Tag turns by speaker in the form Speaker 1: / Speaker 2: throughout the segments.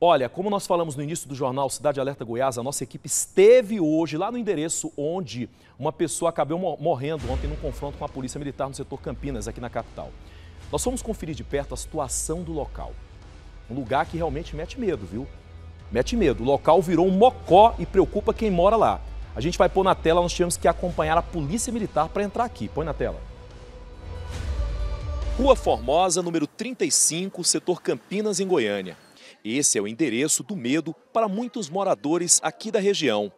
Speaker 1: Olha, como nós falamos no início do jornal Cidade Alerta Goiás, a nossa equipe esteve hoje lá no endereço onde uma pessoa acabou morrendo ontem num confronto com a Polícia Militar no setor Campinas, aqui na capital. Nós fomos conferir de perto a situação do local. Um lugar que realmente mete medo, viu? Mete medo. O local virou um mocó e preocupa quem mora lá. A gente vai pôr na tela, nós tivemos que acompanhar a Polícia Militar para entrar aqui. Põe na tela. Rua Formosa, número 35, setor Campinas, em Goiânia. Esse é o endereço do medo para muitos moradores aqui da região.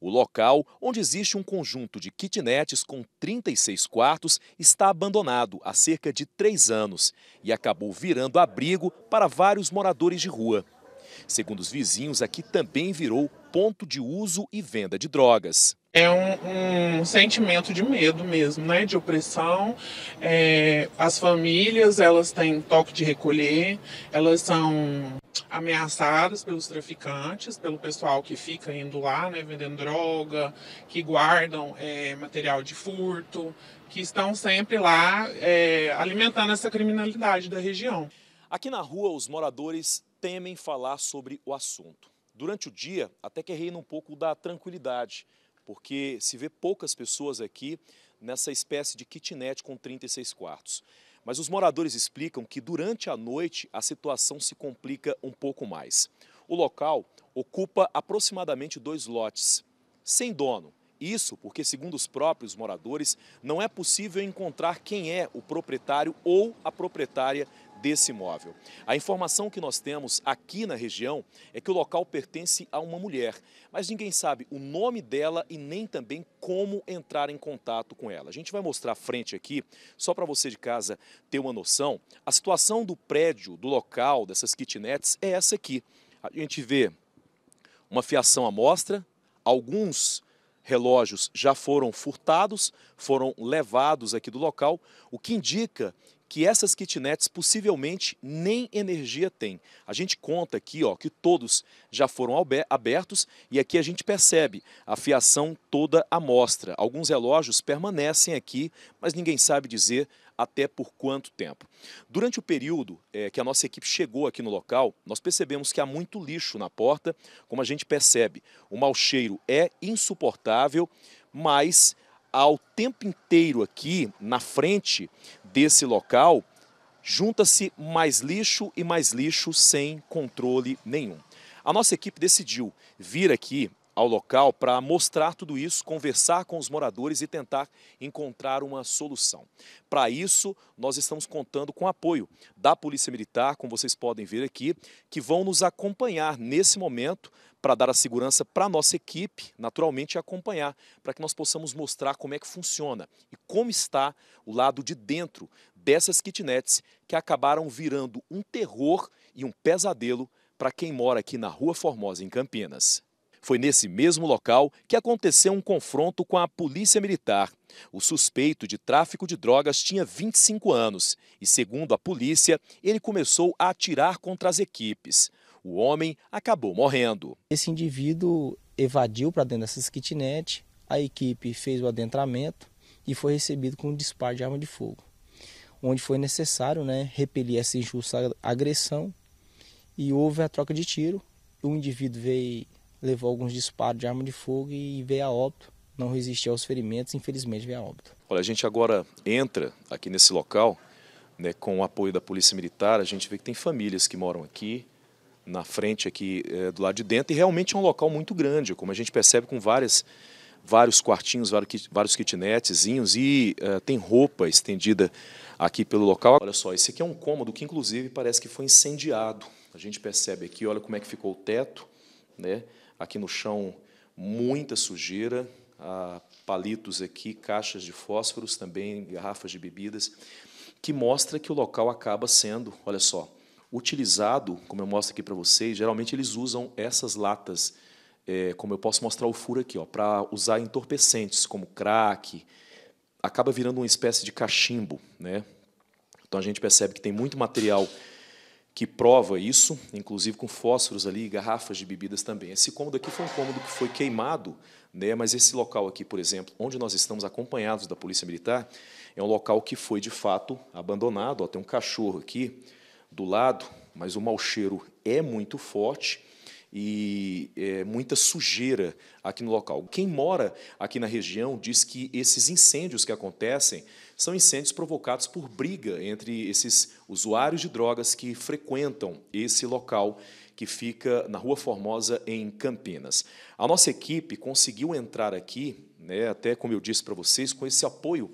Speaker 1: O local, onde existe um conjunto de kitnets com 36 quartos, está abandonado há cerca de três anos e acabou virando abrigo para vários moradores de rua. Segundo os vizinhos, aqui também virou ponto de uso e venda de drogas
Speaker 2: é um, um, sentimento de medo mesmo, né? De opressão. É, as famílias elas têm toque de recolher, elas são ameaçadas pelos traficantes, pelo pessoal que fica indo lá, né, vendendo droga, que guardam é, material de furto, que estão sempre lá é, alimentando essa criminalidade da região.
Speaker 1: Aqui na rua, os moradores temem falar sobre o assunto. Durante o dia, até que reina um pouco da tranquilidade, porque se vê poucas pessoas aqui nessa espécie de kitnet com 36 quartos. Mas os moradores explicam que durante a noite a situação se complica um pouco mais. O local ocupa aproximadamente dois lotes, sem dono. Isso porque, segundo os próprios moradores, não é possível encontrar quem é o proprietário ou a proprietária desse imóvel. A informação que nós temos aqui na região é que o local pertence a uma mulher, mas ninguém sabe o nome dela e nem também como entrar em contato com ela. A gente vai mostrar à frente aqui, só para você de casa ter uma noção, a situação do prédio, do local, dessas kitnets é essa aqui. A gente vê uma fiação à mostra, alguns relógios já foram furtados, foram levados aqui do local, o que indica que essas kitnets possivelmente nem energia têm. A gente conta aqui ó, que todos já foram abertos e aqui a gente percebe a fiação toda à mostra. Alguns relógios permanecem aqui, mas ninguém sabe dizer até por quanto tempo. Durante o período é, que a nossa equipe chegou aqui no local, nós percebemos que há muito lixo na porta, como a gente percebe. O mau cheiro é insuportável, mas ao tempo inteiro aqui na frente desse local, junta-se mais lixo e mais lixo sem controle nenhum. A nossa equipe decidiu vir aqui ao local para mostrar tudo isso, conversar com os moradores e tentar encontrar uma solução. Para isso, nós estamos contando com o apoio da Polícia Militar, como vocês podem ver aqui, que vão nos acompanhar nesse momento para dar a segurança para a nossa equipe, naturalmente, acompanhar, para que nós possamos mostrar como é que funciona e como está o lado de dentro dessas kitnets que acabaram virando um terror e um pesadelo para quem mora aqui na Rua Formosa, em Campinas. Foi nesse mesmo local que aconteceu um confronto com a polícia militar. O suspeito de tráfico de drogas tinha 25 anos e, segundo a polícia, ele começou a atirar contra as equipes. O homem acabou morrendo. Esse indivíduo evadiu para dentro dessas kitnet, a equipe fez o adentramento e foi recebido com um disparo de arma de fogo, onde foi necessário né, repelir essa injusta agressão e houve a troca de tiro. O indivíduo veio levou alguns disparos de arma de fogo e veio a óbito. Não resistiu aos ferimentos, infelizmente veio a óbito. Olha, a gente agora entra aqui nesse local, né, com o apoio da Polícia Militar, a gente vê que tem famílias que moram aqui, na frente aqui é, do lado de dentro, e realmente é um local muito grande, como a gente percebe com várias vários quartinhos, vários, vários kitnetzinhos e eh, tem roupa estendida aqui pelo local. Olha só, esse aqui é um cômodo que inclusive parece que foi incendiado. A gente percebe aqui, olha como é que ficou o teto, né? aqui no chão muita sujeira, ah, palitos aqui, caixas de fósforos também, garrafas de bebidas, que mostra que o local acaba sendo, olha só, utilizado, como eu mostro aqui para vocês, geralmente eles usam essas latas, é, como eu posso mostrar o furo aqui, para usar entorpecentes, como crack, acaba virando uma espécie de cachimbo. Né? Então a gente percebe que tem muito material que prova isso, inclusive com fósforos ali e garrafas de bebidas também. Esse cômodo aqui foi um cômodo que foi queimado, né, mas esse local aqui, por exemplo, onde nós estamos acompanhados da Polícia Militar, é um local que foi de fato abandonado. Ó, tem um cachorro aqui do lado, mas o mau cheiro é muito forte e é, muita sujeira aqui no local. Quem mora aqui na região diz que esses incêndios que acontecem são incêndios provocados por briga entre esses usuários de drogas que frequentam esse local que fica na Rua Formosa, em Campinas. A nossa equipe conseguiu entrar aqui, né, até como eu disse para vocês, com esse apoio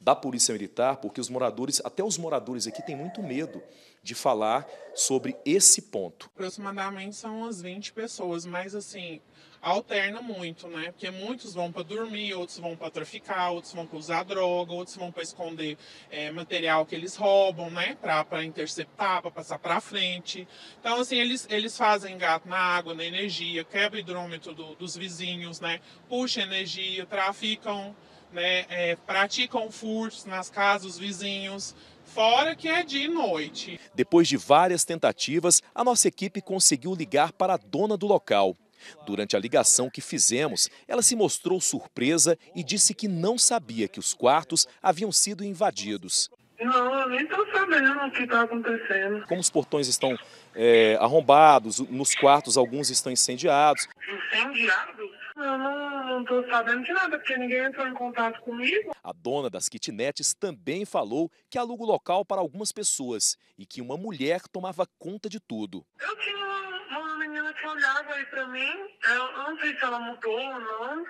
Speaker 1: da Polícia Militar, porque os moradores, até os moradores aqui, têm muito medo de falar sobre esse ponto.
Speaker 2: Aproximadamente são umas 20 pessoas, mas assim, alterna muito, né? Porque muitos vão para dormir, outros vão para traficar, outros vão para usar droga, outros vão para esconder é, material que eles roubam, né? Para interceptar, para passar para frente. Então, assim, eles, eles fazem gato na água, na energia, quebra o hidrômetro do, dos vizinhos, né? Puxa energia, traficam né, é, praticam furtos nas casas vizinhos, fora que é de noite.
Speaker 1: Depois de várias tentativas, a nossa equipe conseguiu ligar para a dona do local. Durante a ligação que fizemos, ela se mostrou surpresa e disse que não sabia que os quartos haviam sido invadidos.
Speaker 2: Não, eu nem estou sabendo o que está acontecendo.
Speaker 1: Como os portões estão é, arrombados, nos quartos alguns estão incendiados.
Speaker 2: Incendiados? Eu não, estou sabendo de nada, porque ninguém entrou em contato comigo.
Speaker 1: A dona das kitnets também falou que aluga o local para algumas pessoas e que uma mulher tomava conta de tudo. Eu tinha
Speaker 2: uma, uma menina que olhava aí para mim, eu não sei se ela mudou ou não.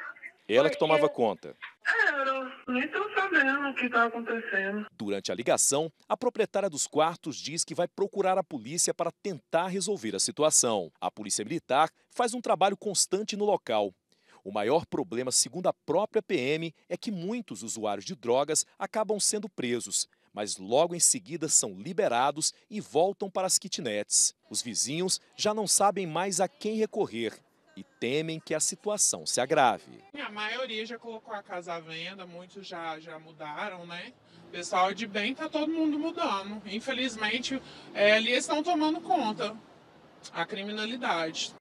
Speaker 1: Ela que tomava conta.
Speaker 2: É, eu nem tô sabendo o que tá acontecendo.
Speaker 1: Durante a ligação, a proprietária dos quartos diz que vai procurar a polícia para tentar resolver a situação. A polícia militar faz um trabalho constante no local o maior problema, segundo a própria PM, é que muitos usuários de drogas acabam sendo presos, mas logo em seguida são liberados e voltam para as kitnets. Os vizinhos já não sabem mais a quem recorrer e temem que a situação se agrave.
Speaker 2: A maioria já colocou a casa à venda, muitos já, já mudaram, né? O pessoal de bem tá todo mundo mudando. Infelizmente, é, ali estão tomando conta a criminalidade.